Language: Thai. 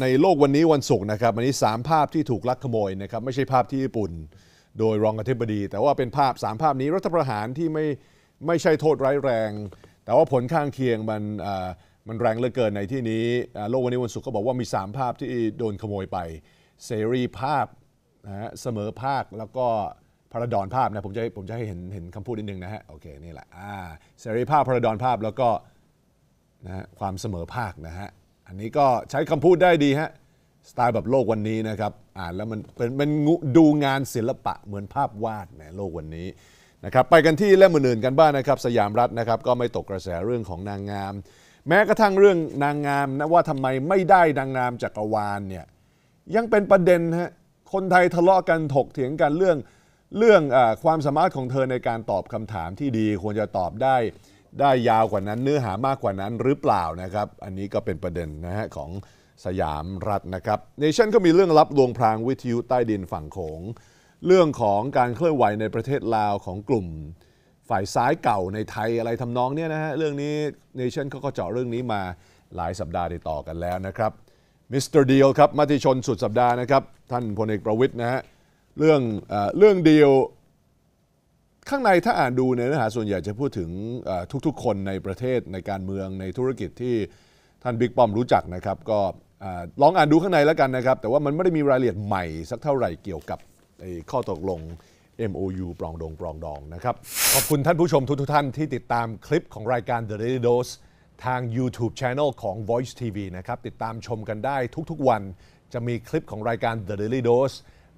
ในโลกวันนี้วันศุกร์นะครับวันนี้ 3 ภาพที่ถูกลักขโมยนะครับ ไม่ใช่ภาพที่ญี่ปุ่นโดยรองอธิบดี แต่ว่าเป็นภาพ 3 ภาพนี้รัฐประหารที่ไม่ไม่ใช่โทษร้ายแรง แต่ว่าผลข้างเคียงมันมันแรงเหลือเกินในที่นี้ โลกวันนี้วันศุกร์ก็บอกว่ามี 3 ภาพที่โดนขโมยไปเสรีภาพนะฮะเสมอภาคแล้วก็พระดอนภาพนะผมจะผมจะให้เห็นเห็นคำพูดนิดนึงนะฮะโอเคนี่แหละอ่าเสรีภาพพระดอนภาพแล้วก็นะฮะความเสมอภาคนะฮะอันนี้ก็ใช้คำพูดได้ดีฮะสไตล์แบบโลกวันนี้นะครับอ่านแล้วมันเป็นมันดูงานศิลปะเหมือนภาพวาดในโลกวันนี้นะครับไปกันที่เล่มอื่นๆกันบ้างนะครับ สยามรัฐนะครับก็ไม่ตกกระแสเรื่องของนางงาม แม้กระทั่งเรื่องนางงามนะว่าทำไมไม่ได้นางงามจักรวาลเนี่ยยังเป็นประเด็นฮะคนไทยทะเลาะกันถกเถียงกันเรื่องเรื่องอความสามารถของเธอในการตอบคำถามที่ดีควรจะตอบได้ได้ยาวกว่านั้นเนื้อหามากกว่านั้นหรือเปล่านะครับ อันนี้ก็เป็นประเด็นนะฮะของสยามรัฐนะครับเนชั่นก็มีเรื่องลับลวงพรางวิทยุใต้ดินฝั่งโขงเรื่องของการเคลื่อนไหวในประเทศลาวของกลุ่มฝ่ายซ้ายเก่าในไทยอะไรทำนองเนี้ยนะฮะเรื่องนี้เนชั่นเขาก็เจาะเรื่องนี้มาหลายสัปดาห์ติดต่อกันแล้วนะครับมิสเตอร์เดียลครับมติชนสุดสัปดาห์นะครับท่านพลเอกประวิทย์นะฮะเรื่องเอเรื่องเดียลข้างในถ้าอ่านดูในเนื้อหาส่วนใหญ่จะพูดถึงทุกๆคนในประเทศในการเมืองในธุรกิจที่ท่านบิ๊กป้อมรู้จักนะครับก็ลองอ่านดูข้างในแล้วกันนะครับแต่ว่ามันไม่ได้มีรายละเอียดใหม่ สักเท่าไหร่เกี่ยวกับข้อตกลง MOU ปรองดองปรองดองนะครับขอบคุณท่านผู้ชมทุก ๆท่านที่ติดตามคลิปของรายการ The Daily Dose ทาง YouTube Channel ของ Voice TV นะครับ ติดตามชมกันได้ทุกๆวันจะมีคลิปของรายการ The Daily Dose